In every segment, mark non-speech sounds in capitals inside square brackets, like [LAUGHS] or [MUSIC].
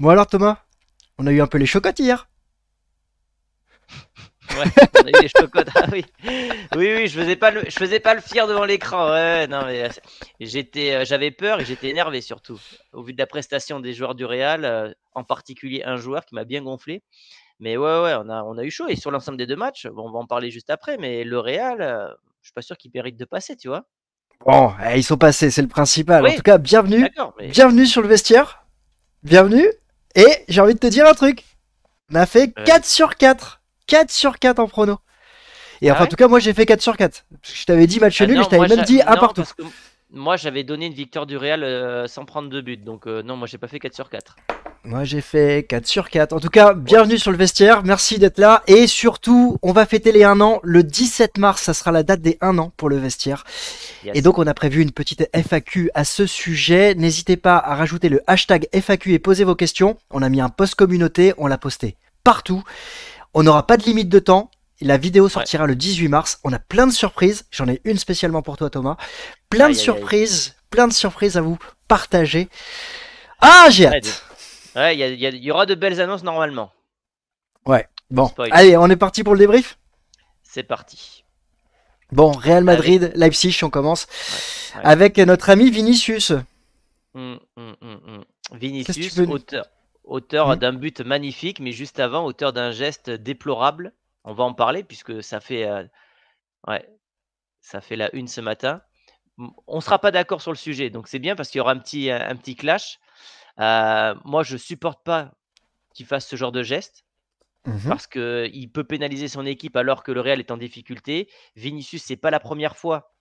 Bon alors Thomas, on a eu un peu les chocottes hier. [LAUGHS] Ouais, on a eu les chocottes. Ah oui. oui, je faisais pas le, je faisais pas le fier devant l'écran. Ouais, euh, j'étais, euh, j'avais peur et j'étais énervé surtout au vu de la prestation des joueurs du Real, euh, en particulier un joueur qui m'a bien gonflé. Mais ouais, ouais, on a, on a eu chaud et sur l'ensemble des deux matchs, on va en parler juste après. Mais le Real, je suis pas sûr qu'il mérite de passer, tu vois. Bon, eh, ils sont passés, c'est le principal. en tout cas, bienvenue, bienvenue sur le vestiaire. Bienvenue. Et j'ai envie de te dire un truc. On a fait 4 sur 4. 4 sur 4 en prono. Et ah enfin, en tout cas, moi j'ai fait 4 sur 4. je t'avais dit match ah nul, mais je t'avais même dit un partout. Moi j'avais donné une victoire du Real euh, sans prendre de but. Donc euh, non, moi j'ai pas fait 4 sur 4. Moi j'ai fait 4 sur 4. En tout cas, bienvenue sur le vestiaire, merci d'être là. Et surtout, on va fêter les 1 an. Le 17 mars, ça sera la date des 1 an pour le vestiaire. Et donc on a prévu une petite FAQ à ce sujet. N'hésitez pas à rajouter le hashtag FAQ et poser vos questions. On a mis un post communauté, on l'a posté partout. On n'aura pas de limite de temps. La vidéo sortira le 18 mars. On a plein de surprises. J'en ai une spécialement pour toi Thomas. Plein de surprises, plein de surprises à vous partager. Ah, j'ai hâte. Ouais, il y, aura de belles annonces normalement. Ouais, bon. Allez, on est parti pour le débrief C'est parti. Bon, Real Madrid, Leipzig, on commence. Avec notre ami Vinicius. Mm, mm, mm, Vinicius, auteur, hmm. d'un but magnifique, mais juste avant, auteur d'un geste déplorable. On va en parler puisque ça fait, euh, ça fait la une ce matin. On ne sera pas d'accord sur le sujet, donc c'est bien parce qu'il y aura un petit, un petit clash. Euh, moi, je supporte pas qu'il fasse ce genre de geste. Mmh parce qu'il peut pénaliser son équipe alors que le Real est en difficulté. Vinicius, c'est pas la première fois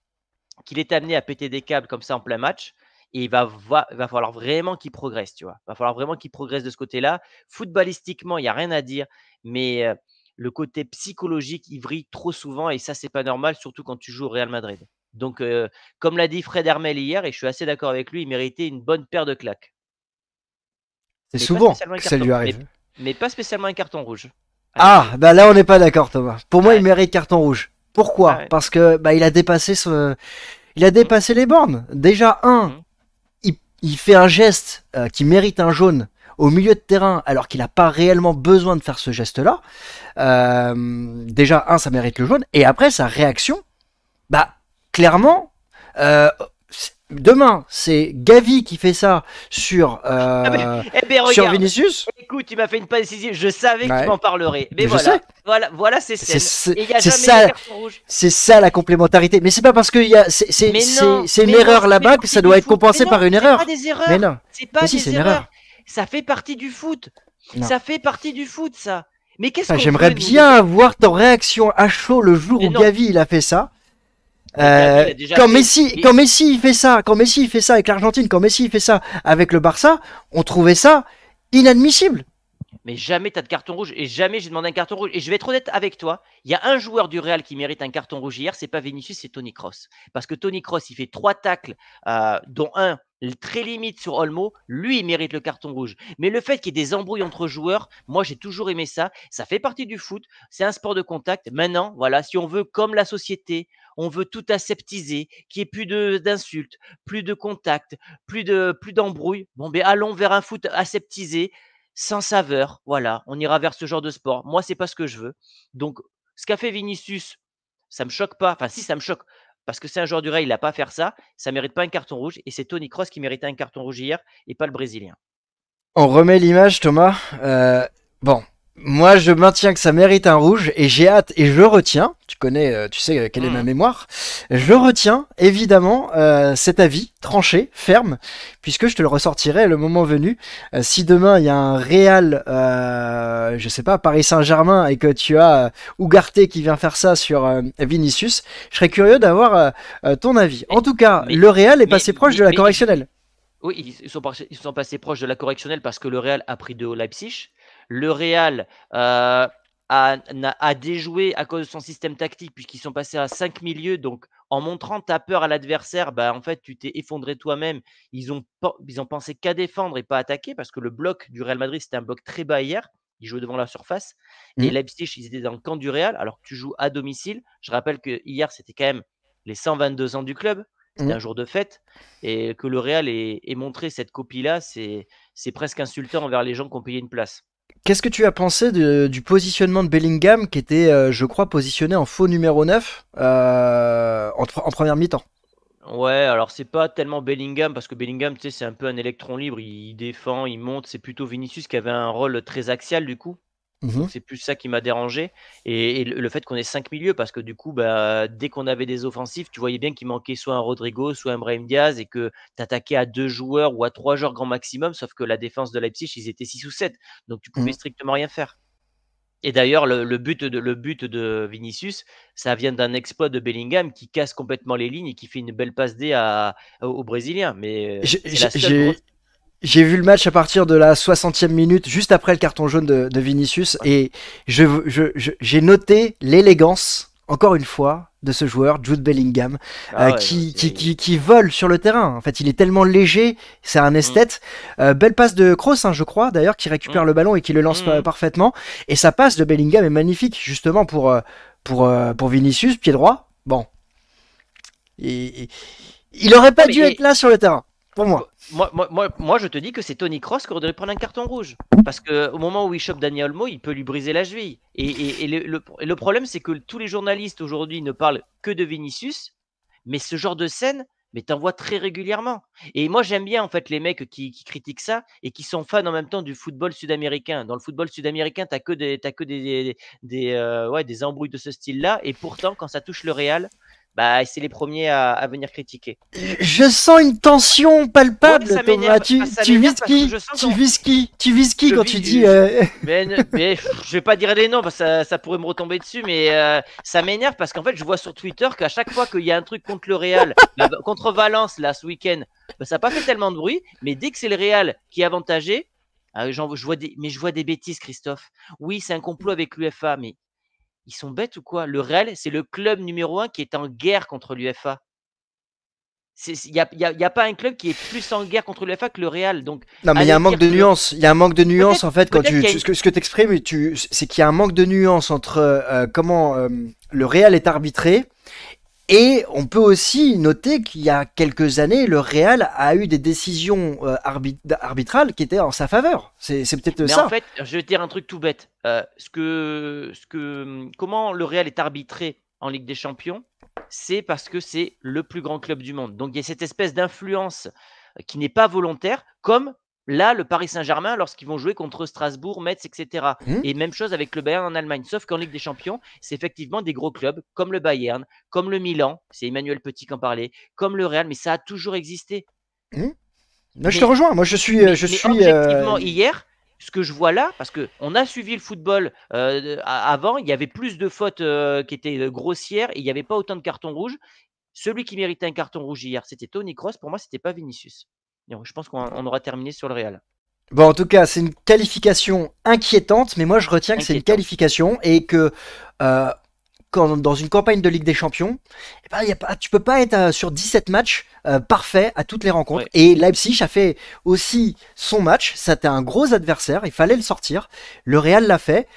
qu'il est amené à péter des câbles comme ça en plein match. Et il va, va, falloir vraiment qu'il progresse, tu vois. Il va falloir vraiment qu'il progresse de ce côté-là. Footballistiquement, il n'y a rien à dire. Mais euh, le côté psychologique, il vrille trop souvent. Et ça, c'est pas normal, surtout quand tu joues au Real Madrid. Donc, euh, comme l'a dit Fred Hermel hier, et je suis assez d'accord avec lui, il méritait une bonne paire de claques. C'est souvent que ça lui arrive. Mais, pas spécialement un carton rouge. Ah, ah bah là on n'est pas d'accord Thomas. Pour moi il mérite carton rouge. Pourquoi ah Parce que bah, il a dépassé ce... il a mhm. dépassé les bornes. Déjà un, mhm. il, fait un geste euh, qui mérite un jaune au milieu de terrain alors qu'il n'a pas réellement besoin de faire ce geste-là. Euh, déjà un, ça mérite le jaune. Et après sa réaction, bah clairement, euh, Demain, c'est Gavi qui fait ça sur, euh, ah, eh ben, sur Vinicius. Écoute, tu m'as fait une passe décisive. Je savais que tu m'en parlerais. Mais, voilà, voilà, c'est ça. C'est ça la complémentarité. Mais c'est pas parce que y a, c'est une erreur là-bas que ça doit être compensé par une erreur. Pas des erreurs. Mais non, c'est pas des erreurs. Erreur. Ça fait partie du foot. Ça fait partie du foot, ça. Mais qu'est-ce J'aimerais bien avoir ton réaction à chaud le jour où Gavi il a fait ça. Euh, quand, Messi, Messi il fait ça, quand Messi il fait ça avec l'Argentine, quand Messi il fait ça avec le Barça, on trouvait ça inadmissible. Mais jamais t'as de carton rouge et jamais j'ai demandé un carton rouge. Et je vais être honnête avec toi, il y a un joueur du Real qui mérite un carton rouge hier, c'est pas Vinicius, c'est Tony Cross. Parce que Tony Cross, il fait trois tacles, euh, dont un très limite sur Olmo, lui il mérite le carton rouge. Mais le fait qu'il y ait des embrouilles entre joueurs, moi j'ai toujours aimé ça, ça fait partie du foot, c'est un sport de contact. Maintenant, voilà, si on veut comme la société, on veut tout aseptiser, qu'il n'y ait plus d'insultes, plus de contacts, plus de plus d'embrouilles. Bon ben allons vers un foot aseptisé, sans saveur. Voilà, on ira vers ce genre de sport. Moi c'est pas ce que je veux. Donc ce qu'a fait Vinicius, ça me choque pas. Enfin si ça me choque parce que c'est un joueur du Real, il n'a pas à faire ça, ça ne mérite pas un carton rouge, et c'est Tony Cross qui méritait un carton rouge hier, et pas le Brésilien. On remet l'image, Thomas. Euh, bon, moi, je maintiens que ça mérite un rouge et j'ai hâte et je retiens. Tu connais, euh, tu sais euh, quelle est ma mm. mémoire. Je retiens évidemment euh, cet avis tranché, ferme, puisque je te le ressortirai le moment venu. si demain il y a un Real, je je sais pas, Paris Saint-Germain et que tu as Ougarté qui vient faire ça sur Vinicius, je serais curieux d'avoir ton avis. En tout cas, le Real est passé proche de la correctionnelle. Oui, ils sont, ils sont, passés proches de la correctionnelle parce que le Real a pris de Leipzig le Real euh, a, déjoué à cause de son système tactique, puisqu'ils sont passés à 5 milieux. Donc, en montrant ta peur à l'adversaire, bah, en fait, tu t'es effondré toi-même. Ils ont, ils ont pensé qu'à défendre et pas attaquer, parce que le bloc du Real Madrid, c'était un bloc très bas hier. Ils jouaient devant la surface. Et mmh. Leipzig, ils étaient dans le camp du Real, alors que tu joues à domicile. Je rappelle que hier, c'était quand même les 122 ans du club. C'était mmh. un jour de fête. Et que le Real ait montré cette copie-là, c'est presque insultant envers les gens qui ont payé une place. Qu'est-ce que tu as pensé du positionnement de Bellingham qui était, euh, je crois, positionné en faux numéro 9 euh, en, première mi-temps Ouais, alors c'est pas tellement Bellingham parce que Bellingham, tu sais, c'est un peu un électron libre. il défend, il monte. C'est plutôt Vinicius qui avait un rôle très axial du coup. Mhm. C'est plus ça qui m'a dérangé. Et, le fait qu'on ait cinq milieux, parce que du coup, bah, dès qu'on avait des offensives, tu voyais bien qu'il manquait soit un Rodrigo, soit un Brahim Diaz, et que tu attaquais à deux joueurs ou à trois joueurs grand maximum, sauf que la défense de Leipzig, ils étaient 6 ou 7. Donc tu pouvais mhm. strictement rien faire. Et d'ailleurs, le, but de, le but de Vinicius, ça vient d'un exploit de Bellingham qui casse complètement les lignes et qui fait une belle passe D à, Mais j'ai vu le match à partir de la 60e minute, juste après le carton jaune de, de Vinicius, et j'ai je, je, noté l'élégance, encore une fois, de ce joueur, Jude Bellingham, euh, ah qui, qui, qui, qui, vole sur le terrain. En fait, il est tellement léger, c'est un mm. esthète. Euh, belle passe de Kroos, hein, je crois, d'ailleurs, qui récupère mm. le ballon et qui le lance mm. parfaitement. Et sa passe de Bellingham est magnifique, justement, pour, euh, pour, pour Vinicius, pied droit. Bon. Et, il aurait pas dû être là sur le terrain moi. Moi, moi, je te dis que c'est Tony Cross qui aurait prendre un carton rouge. Parce que au moment où il chope Daniel Mo, il peut lui briser la cheville. Et, le, problème, c'est que tous les journalistes aujourd'hui ne parlent que de Vinicius, mais ce genre de scène, mais t'en vois très régulièrement. Et moi, j'aime bien en fait les mecs qui, critiquent ça et qui sont fans en même temps du football sud-américain. Dans le football sud-américain, t'as que des, as que des, des, euh, des embrouilles de ce style-là. Et pourtant, quand ça touche le Real, bah, c'est les premiers à, venir critiquer. Je sens une tension palpable, Tu, bah, qui tu, vis qui quand tu dis. Euh, mais, [LAUGHS] je vais pas dire les noms, parce que ça, pourrait me retomber dessus, mais euh, ça m'énerve parce qu'en fait, je vois sur Twitter qu'à chaque fois qu'il y a un truc contre le Real, [LAUGHS] contre Valence, là, ce week-end, bah, ça n'a pas fait tellement de bruit, mais dès que c'est le Real qui est avantagé, ah, je vois des, mais je vois des bêtises, Christophe. Oui, c'est un complot avec l'UFA, mais ils sont bêtes ou quoi Le Real, c'est le club numéro un qui est en guerre contre l'UFA. Il n'y a, pas un club qui est plus en guerre contre l'UFA que le Real. Donc, non, mais il y a un manque de nuance. Il y a un manque de nuance en fait quand tu, ce que, tu exprimes, c'est qu'il y a un manque de nuance entre euh, comment euh, le Real est arbitré et on peut aussi noter qu'il y a quelques années, le Real a eu des décisions euh, arbitrales qui étaient en sa faveur. C'est peut-être ça. En fait, je vais te dire un truc tout bête. Euh, ce que, ce que, comment le Real est arbitré en Ligue des Champions, c'est parce que c'est le plus grand club du monde. Donc il y a cette espèce d'influence qui n'est pas volontaire, comme Là, le Paris Saint-Germain, lorsqu'ils vont jouer contre Strasbourg, Metz, etc. Mmh. Et même chose avec le Bayern en Allemagne. Sauf qu'en Ligue des Champions, c'est effectivement des gros clubs comme le Bayern, comme le Milan, c'est Emmanuel Petit qui en parlait, comme le Real, mais ça a toujours existé. Mmh. je te rejoins. Moi, je suis. Euh, je suis euh, hier, ce que je vois là, parce que on a suivi le football euh, avant, il y avait plus de fautes qui étaient grossières et il n'y avait pas autant de cartons rouges. Celui qui méritait un carton rouge hier, c'était Tony Cross. Pour moi, c'était pas Vinicius je pense qu'on aura terminé sur le Real. Bon, en tout cas, c'est une qualification inquiétante, mais moi je retiens que c'est une qualification et que euh, dans une campagne de Ligue des Champions, tu eh ben, tu peux pas être euh, sur 17 matchs euh, parfaits à toutes les rencontres. Et Leipzig a fait aussi son match, c'était un gros adversaire, il fallait le sortir. Le Real l'a fait,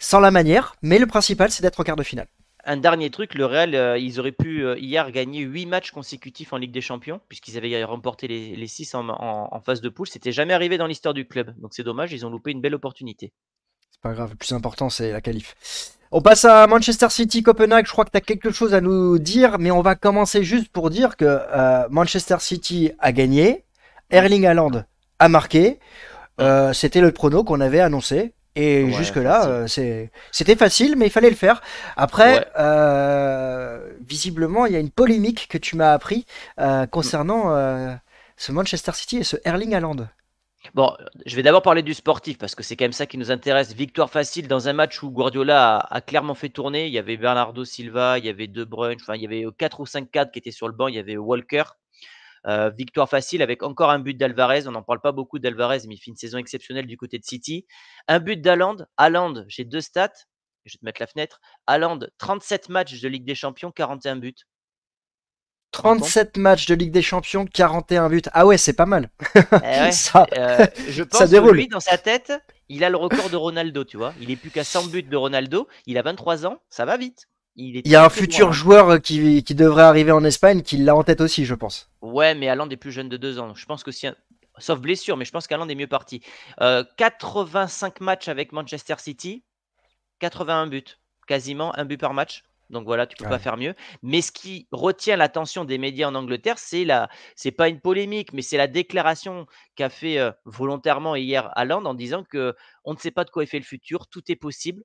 sans la manière, mais le principal c'est d'être en quart de finale. Un dernier truc, le Real, euh, ils auraient pu euh, hier gagner 8 matchs consécutifs en Ligue des Champions, puisqu'ils avaient remporté les, les 6 en, phase de poule. C'était jamais arrivé dans l'histoire du club. Donc c'est dommage, ils ont loupé une belle opportunité. C'est pas grave, le plus important c'est la qualif. On passe à Manchester City, Copenhague. Je crois que tu as quelque chose à nous dire, mais on va commencer juste pour dire que euh, Manchester City a gagné, Erling Haaland a marqué. C'était le prono qu'on avait annoncé et jusque-là, euh, c'était facile, mais il fallait le faire. Après, euh, visiblement, il y a une polémique que tu m'as appris euh, concernant ce Manchester City et ce Erling Haaland. Bon, je vais d'abord parler du sportif parce que c'est quand même ça qui nous intéresse. Victoire facile dans un match où Guardiola a, clairement fait tourner. Il y avait Bernardo Silva, il y avait De Bruyne, enfin, il y avait 4 ou 5 cadres qui étaient sur le banc, il y avait Walker. Euh, victoire facile avec encore un but d'Alvarez. On n'en parle pas beaucoup d'Alvarez, mais il fait une saison exceptionnelle du côté de City. Un but d'Aland. Aland, j'ai deux stats. Je vais te mettre la fenêtre. Aland, 37 matchs de Ligue des Champions, 41 buts. 37 matchs de Ligue des Champions, 41 buts. Ah ouais, c'est pas mal. Eh [LAUGHS] ça, euh, je pense déroule. lui, dans sa tête, il a le record de Ronaldo, tu vois. Il est plus qu'à 100 buts de Ronaldo. Il a 23 ans, ça va vite. Il, y a un futur hein. joueur qui, qui, devrait arriver en Espagne qui l'a en tête aussi, je pense. Ouais, mais Allende est plus jeune de deux ans. Je pense que si. Sauf blessure, mais je pense qu'Allende est mieux parti. 85 euh, matchs avec Manchester City, 81 buts. Quasiment un but par match. Donc voilà, tu peux pas faire mieux. Mais ce qui retient l'attention des médias en Angleterre, c'est la, c'est pas une polémique, mais c'est la déclaration qu'a fait euh, volontairement hier Allende en disant que on ne sait pas de quoi est fait le futur, tout est possible.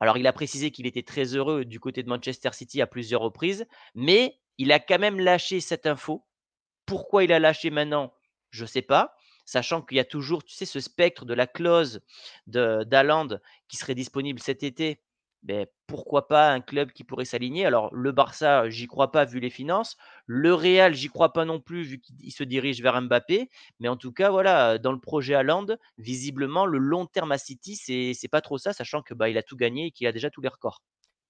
Alors il a précisé qu'il était très heureux du côté de Manchester City à plusieurs reprises, mais il a quand même lâché cette info pourquoi il a lâché maintenant Je ne sais pas. Sachant qu'il y a toujours, tu sais, ce spectre de la clause d'Aland qui serait disponible cet été. Mais pourquoi pas un club qui pourrait s'aligner Alors, le Barça, j'y crois pas vu les finances. Le Real, j'y crois pas non plus vu qu'il se dirige vers Mbappé. Mais en tout cas, voilà, dans le projet Aland, visiblement, le long terme à City, c'est pas trop ça, sachant que bah, il a tout gagné et qu'il a déjà tous les records.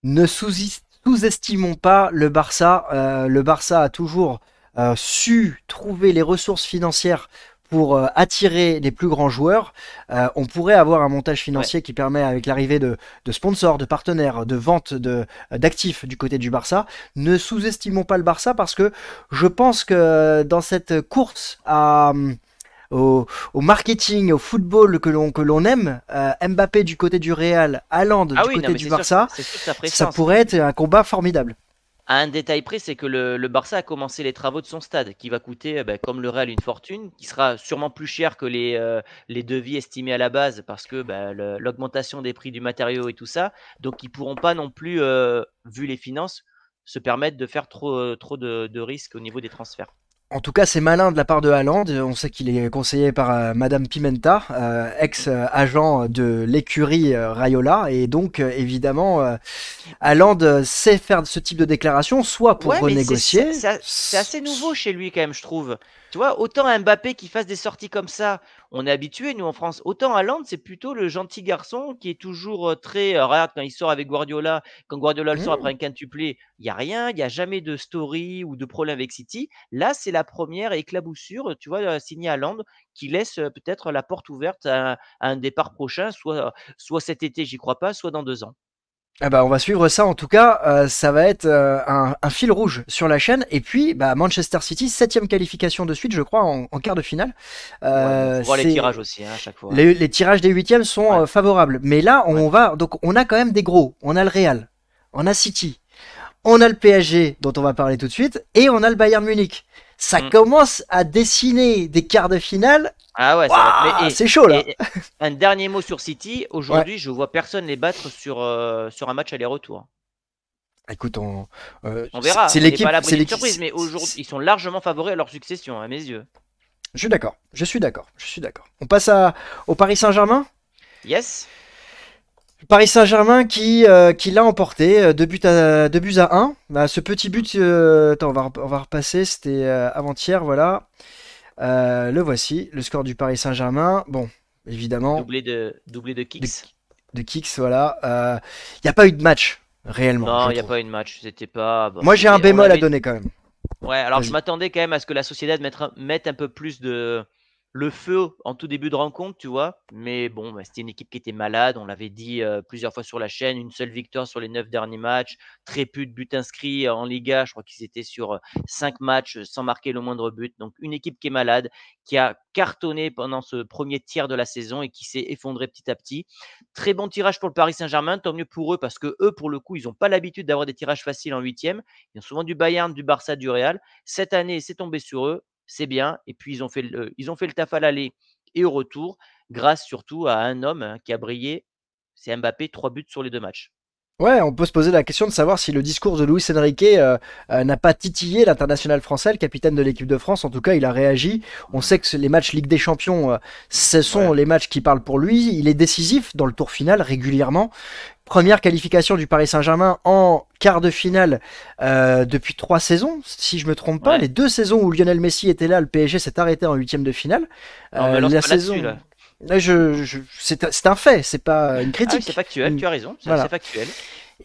Ne sous-estimons pas le Barça. Euh, le Barça a toujours euh, su trouver les ressources financières pour euh, attirer les plus grands joueurs, euh, on pourrait avoir un montage financier qui permet, avec l'arrivée de, sponsors, de partenaires, de ventes d'actifs du côté du Barça, ne sous-estimons pas le Barça parce que je pense que dans cette course mm, Au, marketing, au football que l'on que l'on aime, Mbappé du côté du Real, Haaland ah du côté du Barça, ça pourrait être un combat formidable. À un détail près, c'est que le, Barça a commencé les travaux de son stade, qui va coûter, eh ben, comme le Real, une fortune, qui sera sûrement plus cher que les, euh, devis estimés à la base, parce que ben, l'augmentation des prix du matériau et tout ça. Donc, ils pourront pas non plus, euh, vu les finances, se permettre de faire trop, euh, trop de risques au niveau des transferts. En tout cas, c'est malin de la part de Haaland. On sait qu'il est conseillé par euh, Madame Pimenta, euh, ex-agent de l'écurie euh, Rayola. Et donc, évidemment, Haaland sait faire ce type de déclaration, soit pour renégocier. C'est assez nouveau chez lui, quand même, je trouve. Tu vois, autant Mbappé qui fasse des sorties comme ça, on est habitué, nous, en France. Autant Haaland, c'est plutôt le gentil garçon qui est toujours très. regarde, quand il sort avec Guardiola, quand Guardiola le sort mmh. après un quintuplé, il n'y a rien, il n'y a jamais de story ou de problème avec City. Là, c'est la la première éclaboussure, tu vois, euh, signée à Land, qui laisse euh, peut-être la porte ouverte à, un départ prochain, soit, euh, soit cet été, j'y crois pas, soit dans deux ans. Eh ben, on va suivre ça en tout cas, ça va être un, fil rouge sur la chaîne. Et puis bah, Manchester City, septième qualification de suite, je crois, en, quart de finale. les tirages aussi hein, à chaque fois. Les, tirages des huitièmes sont favorables. Mais là, on va donc on a quand même des gros. On a le Real, on a City, on a le PSG dont on va parler tout de suite, et on a le Bayern Munich ça mm. commence à dessiner des quarts de finale. Ah ouais, c'est chaud là. un dernier mot sur City. Aujourd'hui, je je vois personne les battre sur, euh, sur un match aller-retour. Écoute, on, euh, on verra. C'est l'équipe. C'est surprise, Mais aujourd'hui, ils sont largement favoris à leur succession, à mes yeux. Je suis d'accord. Je suis d'accord. Je suis d'accord. On passe à, au Paris Saint-Germain. Yes. Paris Saint-Germain qui, euh, l'a emporté, 2 euh, buts à, deux buts à 1. Bah, ce petit but, euh, on va, repasser, c'était avant-hier, voilà. le voici, le score du Paris Saint-Germain. Bon, évidemment. Doublé de, doublé de Kicks. De, Kicks, voilà. Il n'y a pas eu de match, réellement. Non, il n'y a pas eu de match, pas. Bah, Moi, j'ai un bémol à donner quand même. Ouais, alors je m'attendais quand même à ce que la société mette un peu plus de le feu en tout début de rencontre, tu vois. Mais bon, bah, c'était une équipe qui était malade. On l'avait dit euh, plusieurs fois sur la chaîne. Une seule victoire sur les neuf derniers matchs. Très peu de buts inscrits euh, en Liga. Je crois qu'ils étaient sur euh, cinq matchs sans marquer le moindre but. Donc, une équipe qui est malade, qui a cartonné pendant ce premier tiers de la saison et qui s'est effondrée petit à petit. Très bon tirage pour le Paris Saint-Germain. Tant mieux pour eux parce que eux, pour le coup, ils n'ont pas l'habitude d'avoir des tirages faciles en huitième. Ils ont souvent du Bayern, du Barça, du Real. Cette année, c'est tombé sur eux c'est bien. Et puis, ils ont fait le, ils ont fait le taf à l'aller et au retour, grâce surtout à un homme hein, qui a brillé, c'est Mbappé, trois buts sur les deux matchs. Ouais, on peut se poser la question de savoir si le discours de louis Enrique euh, euh, n'a pas titillé l'international français, le capitaine de l'équipe de France. En tout cas, il a réagi. On sait que les matchs Ligue des Champions, euh, ce sont les matchs qui parlent pour lui. Il est décisif dans le tour final régulièrement. Première qualification du Paris Saint-Germain en quart de finale depuis trois saisons, si je me trompe pas. Les deux saisons où Lionel Messi était là, le PSG s'est arrêté en huitième de finale. la saison. Là Là, je, c'est un fait, c'est pas une ah critique. c'est factuel, tu as raison, c'est factuel.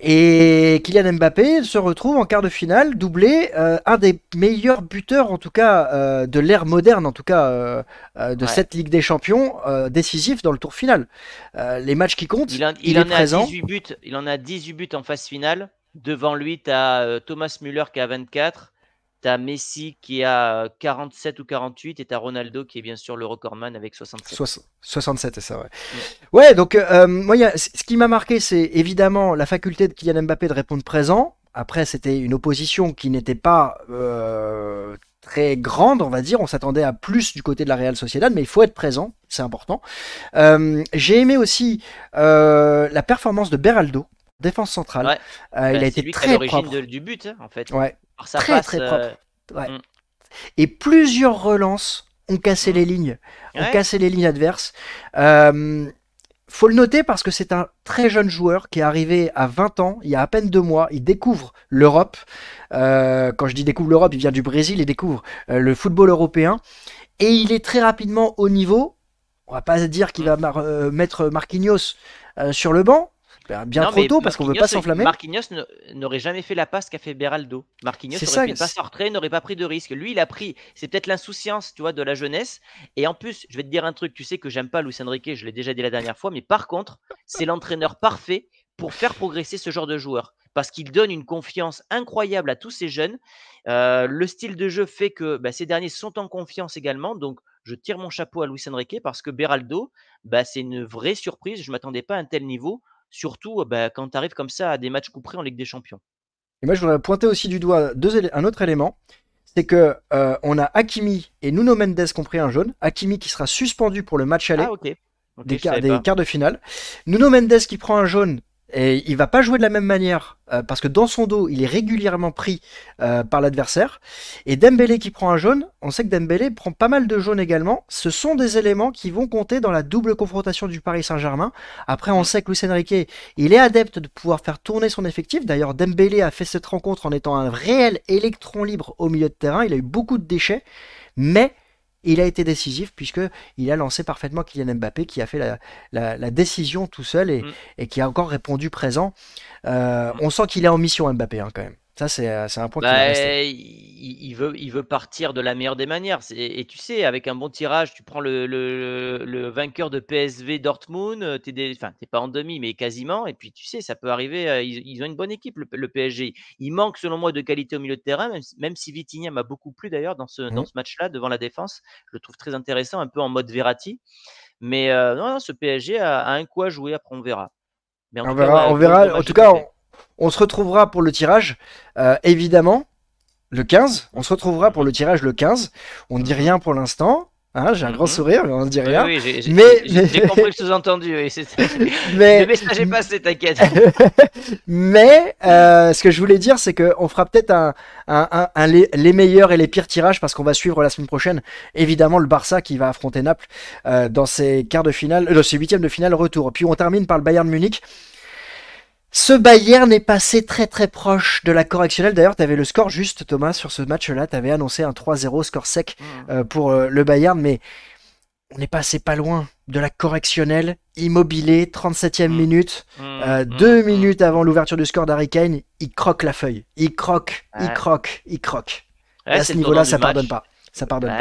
Et Kylian Mbappé se retrouve en quart de finale, doublé, euh, un des meilleurs buteurs, en tout cas, euh, de l'ère moderne, en tout cas, euh, de cette Ligue des Champions, décisif dans le tour final. les matchs qui comptent, il, en, il en A 18 buts, il en a 18 buts en phase finale. Devant lui, tu as Thomas Müller qui a 24, T'as Messi qui a 47 ou 48 et t'as Ronaldo qui est bien sûr le recordman avec 67. 67, c'est ça, ouais. Ouais, donc moi, ce qui m'a marqué, c'est évidemment la faculté de Kylian Mbappé de répondre présent. Après, c'était une opposition qui n'était pas très grande, on va dire. On s'attendait à plus du côté de la Real Sociedad, mais il faut être présent, c'est important. J'ai aimé aussi la performance de Beraldo, défense centrale. Euh, il bah, a été très propre. du but, hein, en fait. très très euh, propre. Mm. Et plusieurs relances ont cassé mm. les lignes, ont cassé les lignes adverses. Euh, faut le noter parce que c'est un très jeune joueur qui est arrivé à 20 ans, il y a à peine deux mois, il découvre l'Europe. Euh, quand je dis découvre l'Europe, il vient du Brésil, et découvre le football européen. Et il est très rapidement au niveau. On va pas dire qu'il va mm. mettre Marquinhos sur le banc, bah, bien trop tôt parce qu'on veut pas s'enflammer. Marquinhos n'aurait jamais fait la passe qu'a fait Beraldo. Marquinhos n'aurait pas sorti n'aurait pas pris de risque. Lui, il a pris. C'est peut-être l'insouciance, tu vois, de la jeunesse. Et en plus, je vais te dire un truc. Tu sais que j'aime pas Luis Enrique. Je l'ai déjà dit la dernière fois. Mais par contre, c'est l'entraîneur parfait pour faire progresser ce genre de joueur parce qu'il donne une confiance incroyable à tous ces jeunes. Euh, le style de jeu fait que bah, ces derniers sont en confiance également. Donc, je tire mon chapeau à Luis Enrique parce que Beraldo, bah, c'est une vraie surprise. Je ne m'attendais pas à un tel niveau surtout bah, quand tu arrives comme ça à des matchs compris en Ligue des Champions. Et moi, je voudrais pointer aussi du doigt un autre élément c'est que on a Hakimi et Nuno Mendes pris un jaune. Hakimi qui sera suspendu pour le match aller ah, des, des quarts de finale. Nuno Mendes qui prend un jaune et il va pas jouer de la même manière euh, parce que dans son dos, il est régulièrement pris euh, par l'adversaire. Et Dembélé qui prend un jaune, on sait que Dembélé prend pas mal de jaunes également. Ce sont des éléments qui vont compter dans la double confrontation du Paris Saint-Germain. Après, on sait que Luis Enrique, il est adepte de pouvoir faire tourner son effectif. D'ailleurs, Dembélé a fait cette rencontre en étant un réel électron libre au milieu de terrain. Il a eu beaucoup de déchets, mais il a été décisif puisqu'il a lancé parfaitement Kylian Mbappé qui a fait la, décision tout seul mm. et, qui a encore répondu présent. Euh, on sent qu'il est en mission Mbappé hein, quand même. Ça, euh, c'est un point qui bah, Il, veut, il veut partir de la meilleure des manières. Et, tu sais, avec un bon tirage, tu prends le, le, vainqueur de PSV Dortmund, euh, tu n'es pas en demi, mais quasiment. Et puis, tu sais, ça peut arriver. Euh, ils, ont une bonne équipe, le, PSG. Il manque, selon moi, de qualité au milieu de terrain, même, si Vitinha m'a beaucoup plu d'ailleurs dans ce, mhm. dans ce match-là, devant la défense. Je le trouve très intéressant, un peu en mode Verratti. Mais non, ce PSG a, un coup à jouer, après on verra. Mais on, verra, En tout cas, on verra, en tout cas on, on se retrouvera pour le tirage, euh, évidemment, le 15. On se retrouvera pour le tirage le 15. On ne dit rien pour l'instant. Hein, j'ai un grand mhm. sourire, mais on ne dit rien. j'ai compris le sous-entendu. [LAUGHS] mais... Le message est passé, t'inquiète. [LAUGHS] mais euh, ce que je voulais dire, c'est qu'on fera peut-être les, meilleurs et les pires tirages parce qu'on va suivre la semaine prochaine, évidemment, le Barça qui va affronter Naples euh, dans ses quarts de finale, ses huitièmes de finale retour. Puis on termine par le Bayern Munich ce Bayern est passé très très proche de la correctionnelle. D'ailleurs, tu avais le score juste, Thomas, sur ce match-là. Tu avais annoncé un 3-0 score sec mmh. euh, pour euh, le Bayern, mais on est passé pas loin de la correctionnelle. Immobilier, 37e mmh. minute, mmh. Euh, deux minutes avant l'ouverture du score d'Harry il croque la feuille. Il croque, il croque, il croque. à ce niveau-là, ça pardonne pas. Ça pardonne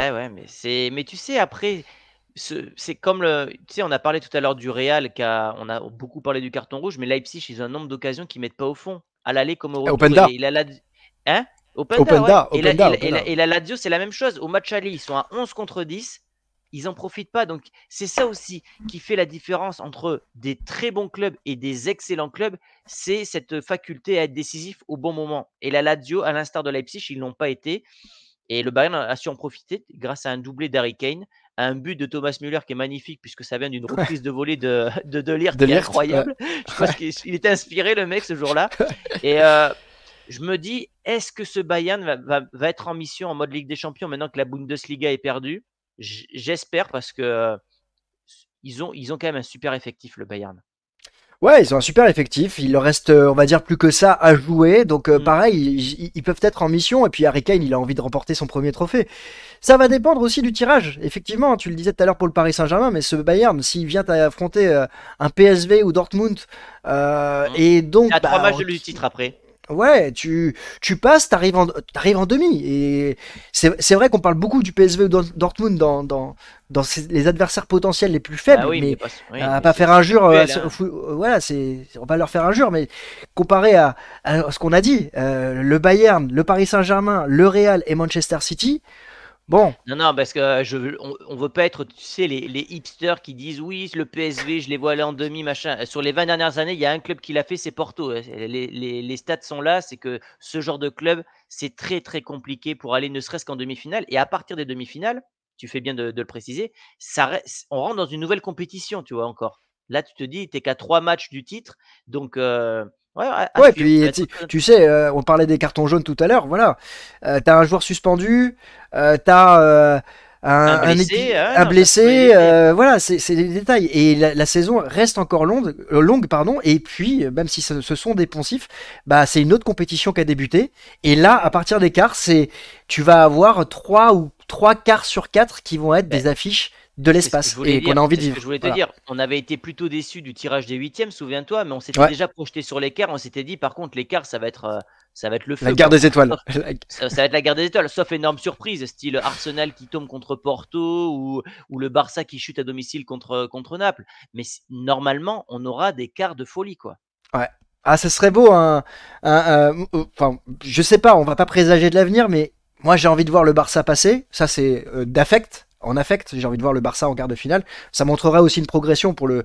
mais tu sais, après, c'est comme le. Tu sais, on a parlé tout à l'heure du Real, qui on a beaucoup parlé du carton rouge, mais Leipzig, ils ont un nombre d'occasions qu'ils mettent pas au fond. À l'aller comme au eh, retour. Il a la, hein et, la, Lazio, c'est la même chose. Au match aller, ils sont à 11 contre 10. Ils en profitent pas. Donc, c'est ça aussi qui fait la différence entre des très bons clubs et des excellents clubs. C'est cette faculté à être décisif au bon moment. Et la Lazio, à l'instar de Leipzig, ils n'ont pas été. Et le Bayern a su en profiter grâce à un doublé d'Harry Kane, à un but de Thomas Müller qui est magnifique puisque ça vient d'une [LAUGHS] reprise de volée de [LAUGHS] de, de, de qui est incroyable. Je pense qu'il était inspiré le mec ce jour-là. [LAUGHS] Et euh, je me dis, est-ce que ce Bayern va, être en mission en mode Ligue des Champions maintenant que la Bundesliga est perdue J'espère parce que euh, ils ont ils ont quand même un super effectif le Bayern. Ouais, ils ont un super effectif. Il leur reste, euh, on va dire, plus que ça à jouer. Donc, euh, mm. pareil, ils, peuvent être en mission. Et puis, Harry il a envie de remporter son premier trophée. Ça va dépendre aussi du tirage. Effectivement, tu le disais tout à l'heure pour le Paris Saint-Germain, mais ce Bayern, s'il vient à affronter euh, un PSV ou Dortmund, mm. et donc. à trois bah, matchs de titre après. Ouais, tu, tu passes, tu arrives en demi. Et c'est vrai qu'on parle beaucoup du PSV ou Dortmund dans, dans, les adversaires potentiels les plus faibles, bah mais, pas faire injure, hein. voilà, c'est on va leur faire injure, mais comparé à, ce qu'on a dit, euh, le Bayern, le Paris Saint-Germain, le Real et Manchester City, Bon. Non, non, parce que euh, je, on, on veut pas être, tu sais, les, hipsters qui disent oui, le PSV, je les vois aller en demi, machin. Euh, sur les 20 dernières années, il y a un club qui l'a fait, c'est Porto. Euh, les, les, stats sont là, c'est que ce genre de club, c'est très, très compliqué pour aller ne serait-ce qu'en demi-finale. Et à partir des demi-finales, tu fais bien de, le préciser, ça, on rentre dans une nouvelle compétition, tu vois, encore. Là, tu te dis, tu n'es qu'à trois matchs du titre, donc. Ouais, puis tu, sais, euh, on parlait des cartons jaunes tout à l'heure, voilà. Euh, t'as un joueur suspendu, euh, t'as un, blessé, hein, voilà, c'est des détails. Et la, saison reste encore longue, longue pardon. Et puis, même si ce, sont des poncifs, bah c'est une autre compétition qui a débuté. Et là, à partir des quarts, c'est tu vas avoir trois ou 3 quarts sur quatre qui vont être des affiches de l'espace et qu'on a envie de vivre. je voulais te dire, on avait été plutôt déçu du tirage des huitièmes, souviens-toi, mais on s'était déjà projeté sur l'écart, on s'était dit par contre l'écart ça va être euh, ça va être le feu. La guerre des étoiles. ça, va être la guerre des étoiles, sauf énorme surprise, style Arsenal qui tombe contre Porto ou, ou le Barça qui chute à domicile contre euh, contre Naples. Mais normalement, on aura des quarts de folie quoi. Ouais. Ah, ça serait beau, hein. un, euh, enfin, je sais pas, on va pas présager de l'avenir, mais moi j'ai envie de voir le Barça passer, ça c'est d'affect, en affect. J'ai envie de voir le Barça en quart de finale. Ça montrera aussi une progression pour euh,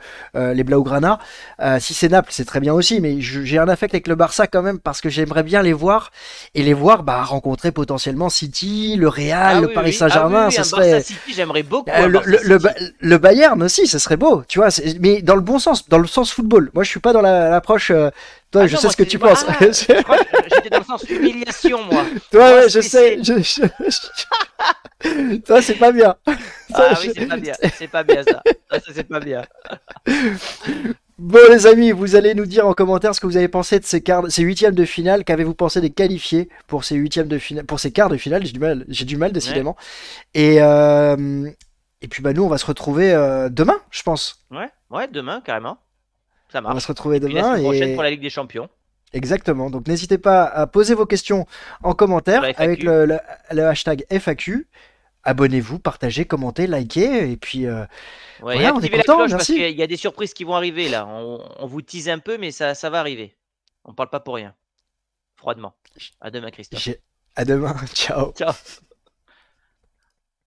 les Blaugrana. Euh, si c'est Naples, c'est très bien aussi, mais j'ai un affect avec le Barça quand même parce que j'aimerais bien les voir et les voir bah, rencontrer potentiellement City, le Real, ah le Paris ah Saint-Germain. ça j'aimerais beaucoup. Euh, le, Bayern aussi, ça serait beau, tu vois. Mais dans le bon sens, dans le sens football. Moi, je suis pas dans l'approche. Toi, je sais ce que tu penses. Ah, [LAUGHS] j'étais dans le sens humiliation, moi. Toi, ouais, je sais. Toi, c'est pas bien. ah oui, c'est pas bien. C'est pas bien ça. Ah, ça, c'est pas bien. [LAUGHS] Bon les amis, vous allez nous dire en commentaire ce que vous avez pensé de ces quarts, ces huitièmes de finale. Qu'avez-vous pensé des qualifiés pour ces huitièmes de finale, pour ces quarts de finale J'ai du mal, j'ai du mal décidément. Et euh, et puis bah nous on va se retrouver euh, demain, je pense. Ouais, ouais, demain carrément. Ça On va se retrouver demain. la semaine prochaine pour la Ligue des Champions. Exactement. Donc n'hésitez pas à poser vos questions en commentaire avec le, hashtag FAQ. Abonnez-vous, partagez, commentez, likez et puis euh, on est content. il y a des surprises qui vont arriver là. On, vous tease un peu, mais ça, va arriver. On parle pas pour rien. Froidement. À demain, Christophe. À demain. [LAUGHS] Ciao. Ciao.